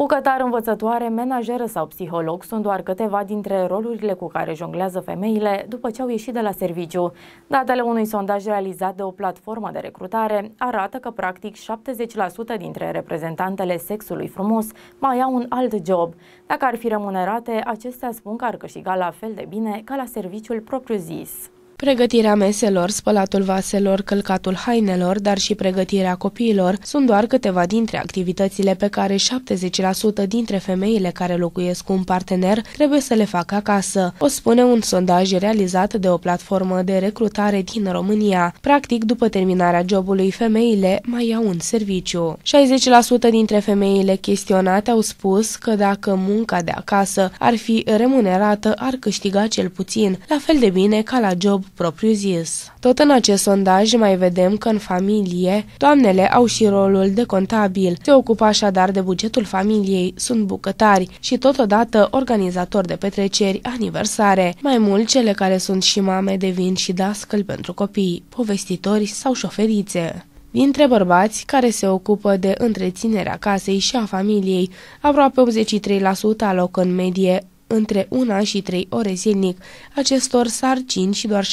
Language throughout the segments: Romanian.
Bucătar, învățătoare, menajeră sau psiholog sunt doar câteva dintre rolurile cu care jonglează femeile după ce au ieșit de la serviciu. Datele unui sondaj realizat de o platformă de recrutare arată că practic 70% dintre reprezentantele sexului frumos mai au un alt job. Dacă ar fi remunerate, acestea spun că ar câștiga la fel de bine ca la serviciul propriu-zis. Pregătirea meselor, spălatul vaselor, călcatul hainelor, dar și pregătirea copiilor sunt doar câteva dintre activitățile pe care 70% dintre femeile care locuiesc cu un partener trebuie să le facă acasă. O spune un sondaj realizat de o platformă de recrutare din România. Practic, după terminarea jobului, femeile mai iau un serviciu. 60% dintre femeile chestionate au spus că dacă munca de acasă ar fi remunerată, ar câștiga cel puțin, la fel de bine ca la job propriu-zis. Tot în acest sondaj mai vedem că în familie, doamnele au și rolul de contabil. Se ocupă așadar de bugetul familiei, sunt bucătari și totodată organizatori de petreceri, aniversare. Mai mult, cele care sunt și mame devin și dascăl pentru copii, povestitori sau șoferițe. Dintre bărbați care se ocupă de întreținerea casei și a familiei, aproape 83% alocă în medie între una și trei ore zilnic. Acestor sarcini și doar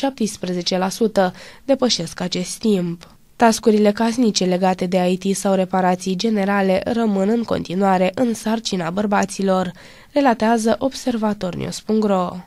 17% depășesc acest timp. Tascurile casnice legate de IT sau reparații generale rămân în continuare în sarcina bărbaților, relatează observatornews.ro.